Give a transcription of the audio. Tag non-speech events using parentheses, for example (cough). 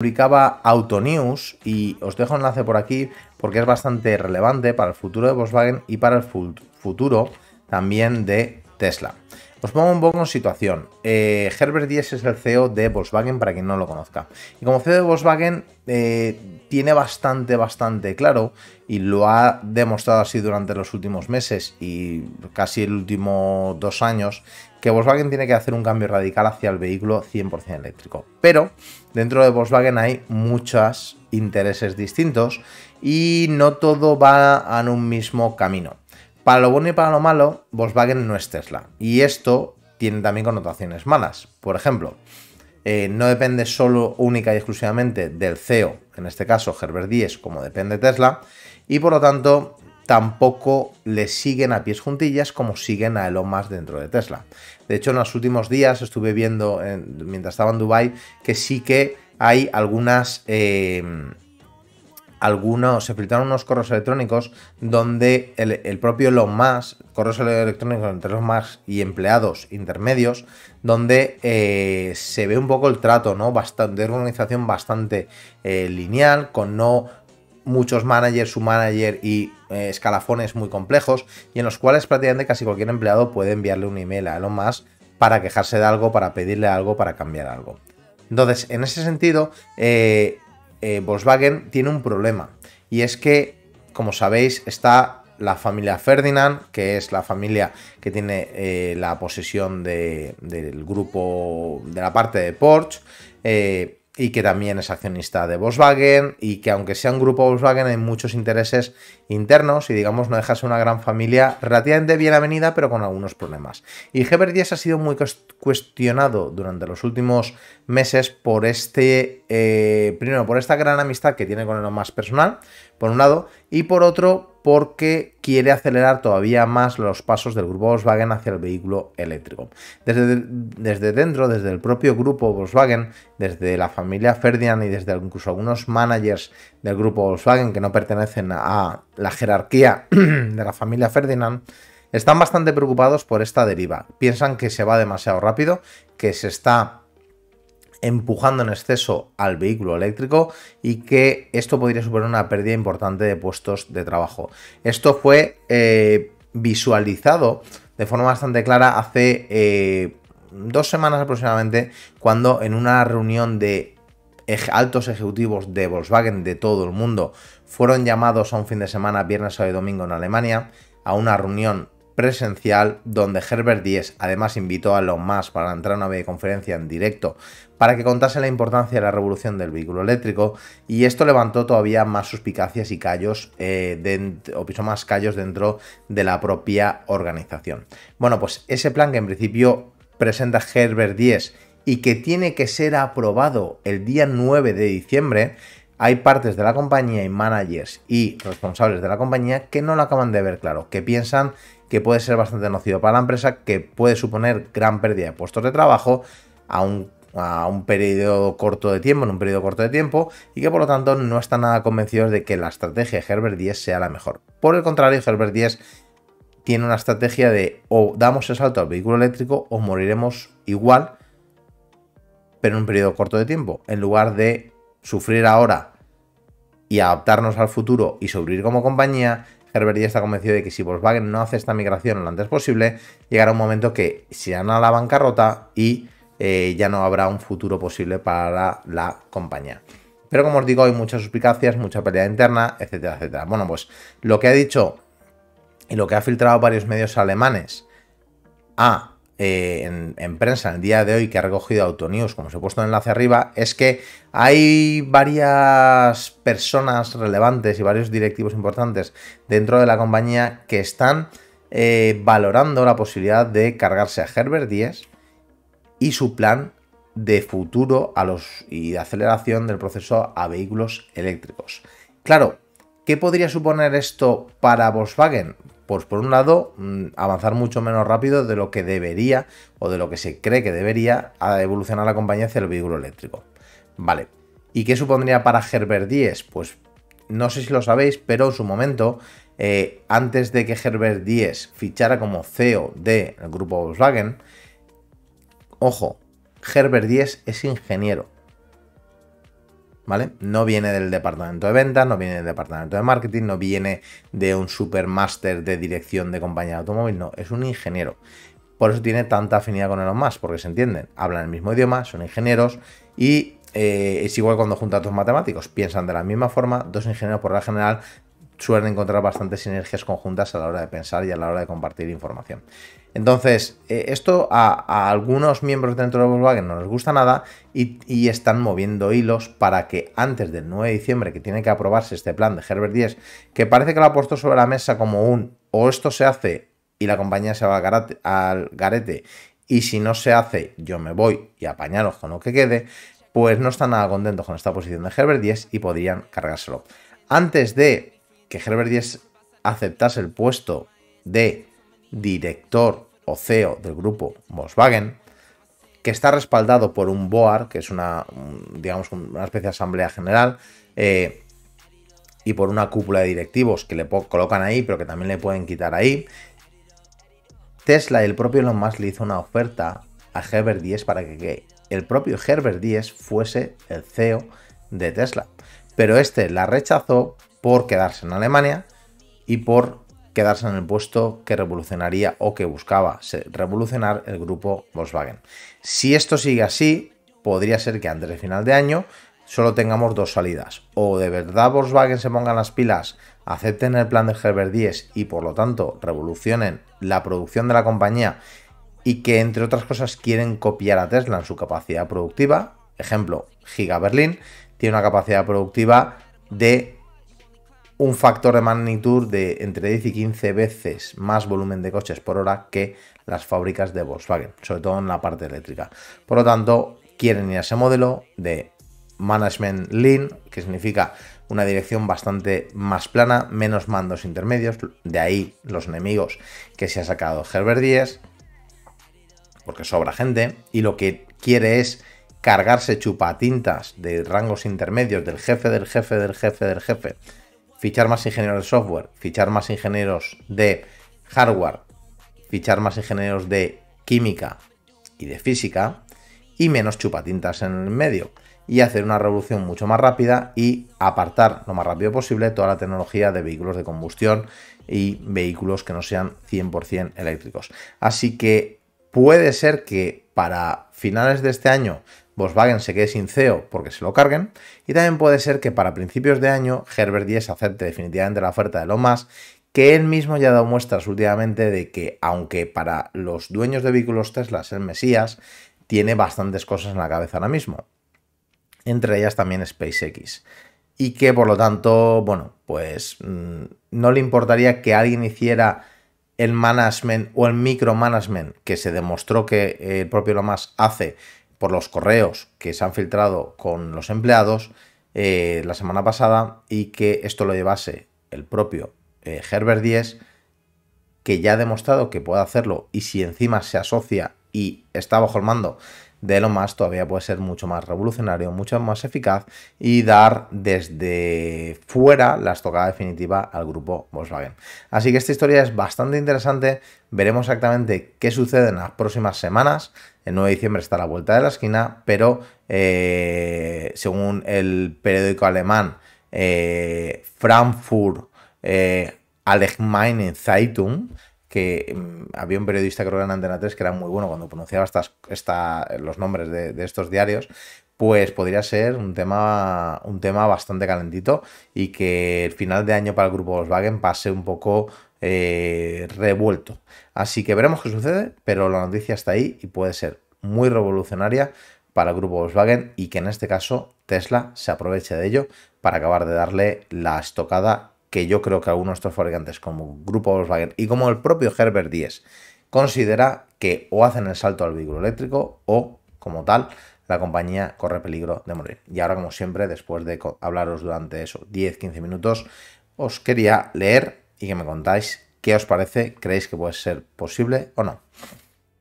publicaba Autonews y os dejo enlace por aquí porque es bastante relevante para el futuro de Volkswagen y para el futuro también de Tesla. Os pongo un poco en situación. Eh, Herbert Diess es el CEO de Volkswagen, para quien no lo conozca. Y como CEO de Volkswagen, eh, tiene bastante, bastante claro, y lo ha demostrado así durante los últimos meses y casi el último dos años, que Volkswagen tiene que hacer un cambio radical hacia el vehículo 100% eléctrico. Pero dentro de Volkswagen hay muchos intereses distintos y no todo va en un mismo camino. Para lo bueno y para lo malo, Volkswagen no es Tesla. Y esto tiene también connotaciones malas. Por ejemplo, eh, no depende solo, única y exclusivamente del CEO, en este caso Herbert Díez, como depende Tesla, y por lo tanto tampoco le siguen a pies juntillas como siguen a Elon Musk dentro de Tesla. De hecho, en los últimos días estuve viendo, mientras estaba en Dubai que sí que hay algunas... Eh, algunos, se filtraron unos correos electrónicos donde el, propio Elon Musk, correos electrónicos entre los más y empleados intermedios, donde eh, se ve un poco el trato, ¿no? Bastante, de una organización bastante eh, lineal, con no muchos managers, su manager y eh, escalafones muy complejos, y en los cuales prácticamente casi cualquier empleado puede enviarle un email a Elon Musk para quejarse de algo, para pedirle algo, para cambiar algo. Entonces, en ese sentido, eh, eh, Volkswagen tiene un problema. Y es que, como sabéis, está la familia Ferdinand, que es la familia que tiene eh, la posesión del grupo, de la parte de Porsche. Eh, y que también es accionista de Volkswagen y que aunque sea un grupo Volkswagen hay muchos intereses internos y digamos no deja ser una gran familia relativamente bien avenida pero con algunos problemas. Y Heber 10 ha sido muy cuestionado durante los últimos meses por este, eh, primero por esta gran amistad que tiene con el más personal, por un lado, y por otro, porque quiere acelerar todavía más los pasos del grupo Volkswagen hacia el vehículo eléctrico. Desde, desde dentro, desde el propio grupo Volkswagen, desde la familia Ferdinand y desde incluso algunos managers del grupo Volkswagen que no pertenecen a la jerarquía (clears throat) de la familia Ferdinand, están bastante preocupados por esta deriva. Piensan que se va demasiado rápido, que se está empujando en exceso al vehículo eléctrico y que esto podría suponer una pérdida importante de puestos de trabajo. Esto fue eh, visualizado de forma bastante clara hace eh, dos semanas aproximadamente cuando en una reunión de altos ejecutivos de Volkswagen de todo el mundo fueron llamados a un fin de semana, viernes, sábado y domingo en Alemania, a una reunión presencial donde Herbert 10 además invitó a los más para entrar a una videoconferencia en directo para que contase la importancia de la revolución del vehículo eléctrico y esto levantó todavía más suspicacias y callos eh, o más callos dentro de la propia organización. Bueno, pues ese plan que en principio presenta Herbert 10 y que tiene que ser aprobado el día 9 de diciembre, hay partes de la compañía y managers y responsables de la compañía que no lo acaban de ver claro, que piensan que puede ser bastante nocivo para la empresa, que puede suponer gran pérdida de puestos de trabajo a un, a un periodo corto de tiempo, en un periodo corto de tiempo, y que por lo tanto no están nada convencidos de que la estrategia de Herbert 10 sea la mejor. Por el contrario, Herbert 10 tiene una estrategia de o damos el salto al vehículo eléctrico o moriremos igual, pero en un periodo corto de tiempo, en lugar de sufrir ahora y adaptarnos al futuro y sobrevivir como compañía, Herbert ya está convencido de que si Volkswagen no hace esta migración lo antes posible, llegará un momento que se gana a la bancarrota y eh, ya no habrá un futuro posible para la compañía. Pero como os digo, hay muchas suspicacias, mucha pelea interna, etcétera, etcétera. Bueno, pues lo que ha dicho y lo que ha filtrado varios medios alemanes a eh, en, prensa en el día de hoy que ha recogido Autonews, como os he puesto el enlace arriba, es que hay varias personas relevantes y varios directivos importantes dentro de la compañía que están eh, valorando la posibilidad de cargarse a Herbert 10 y su plan de futuro y de aceleración del proceso a vehículos eléctricos. Claro, ¿qué podría suponer esto para Volkswagen? pues por un lado, mm, avanzar mucho menos rápido de lo que debería o de lo que se cree que debería a evolucionar la compañía hacia el vehículo eléctrico. Vale. ¿Y qué supondría para Herbert 10? Pues no sé si lo sabéis, pero en su momento, eh, antes de que Herbert 10 fichara como CEO del grupo Volkswagen, ojo, Herbert 10 es ingeniero. No viene del departamento de ventas, no viene del departamento de marketing, no viene de un supermáster de dirección de compañía de automóvil, no, es un ingeniero. Por eso tiene tanta afinidad con Elon Musk, porque se entienden, hablan el mismo idioma, son ingenieros y eh, es igual cuando juntas dos matemáticos, piensan de la misma forma, dos ingenieros por la general suelen encontrar bastantes sinergias conjuntas a la hora de pensar y a la hora de compartir información. Entonces, eh, esto a, algunos miembros dentro de Volkswagen no les gusta nada y, están moviendo hilos para que antes del 9 de diciembre, que tiene que aprobarse este plan de Herbert 10, que parece que lo ha puesto sobre la mesa como un o esto se hace y la compañía se va al garete, al garete y si no se hace yo me voy y apañaros con lo que quede, pues no están nada contentos con esta posición de Herbert 10 y podrían cargárselo. Antes de que Herbert Díez aceptase el puesto de director o CEO del grupo Volkswagen, que está respaldado por un BOAR, que es una, digamos, una especie de asamblea general, eh, y por una cúpula de directivos que le colocan ahí, pero que también le pueden quitar ahí. Tesla y el propio Elon Musk le hizo una oferta a Herbert Díez para que, el propio Herbert Díez fuese el CEO de Tesla. Pero este la rechazó por quedarse en Alemania y por quedarse en el puesto que revolucionaría o que buscaba revolucionar el grupo Volkswagen. Si esto sigue así, podría ser que antes del final de año solo tengamos dos salidas. O de verdad Volkswagen se pongan las pilas, acepten el plan de Herbert 10 y por lo tanto revolucionen la producción de la compañía y que entre otras cosas quieren copiar a Tesla en su capacidad productiva. Ejemplo, Giga berlín tiene una capacidad productiva de un factor de magnitud de entre 10 y 15 veces más volumen de coches por hora que las fábricas de Volkswagen, sobre todo en la parte eléctrica. Por lo tanto, quieren ir a ese modelo de management lean, que significa una dirección bastante más plana, menos mandos intermedios, de ahí los enemigos que se ha sacado Herbert 10, porque sobra gente, y lo que quiere es cargarse chupatintas de rangos intermedios del jefe del jefe del jefe del jefe fichar más ingenieros de software, fichar más ingenieros de hardware, fichar más ingenieros de química y de física y menos chupatintas en el medio y hacer una revolución mucho más rápida y apartar lo más rápido posible toda la tecnología de vehículos de combustión y vehículos que no sean 100% eléctricos. Así que puede ser que para finales de este año Volkswagen se quede sin CEO porque se lo carguen, y también puede ser que para principios de año Herbert Díez acepte definitivamente la oferta de Lomas... que él mismo ya ha dado muestras últimamente de que, aunque para los dueños de vehículos Tesla es Mesías, tiene bastantes cosas en la cabeza ahora mismo. Entre ellas también SpaceX. Y que por lo tanto, bueno, pues mm, no le importaría que alguien hiciera el management o el micromanagement que se demostró que el propio Lomas hace por los correos que se han filtrado con los empleados eh, la semana pasada y que esto lo llevase el propio eh, Herbert 10 que ya ha demostrado que puede hacerlo y si encima se asocia y está bajo el mando de lo más, todavía puede ser mucho más revolucionario, mucho más eficaz y dar desde fuera la estocada definitiva al grupo Volkswagen. Así que esta historia es bastante interesante, veremos exactamente qué sucede en las próximas semanas. El 9 de diciembre está la vuelta de la esquina, pero eh, según el periódico alemán eh, Frankfurt eh, Allgemeine Zeitung, que mm, había un periodista, que era en Antena que era muy bueno cuando pronunciaba estas, los nombres de, estos diarios, pues podría ser un tema, un tema bastante calentito y que el final de año para el grupo Volkswagen pase un poco eh, revuelto. Así que veremos qué sucede, pero la noticia está ahí y puede ser muy revolucionaria para el grupo Volkswagen y que en este caso Tesla se aproveche de ello para acabar de darle la estocada que yo creo que algunos de estos fabricantes como Grupo Volkswagen y como el propio Herbert 10, considera que o hacen el salto al vehículo eléctrico o, como tal, la compañía corre peligro de morir. Y ahora, como siempre, después de hablaros durante esos 10-15 minutos, os quería leer y que me contáis qué os parece, creéis que puede ser posible o no.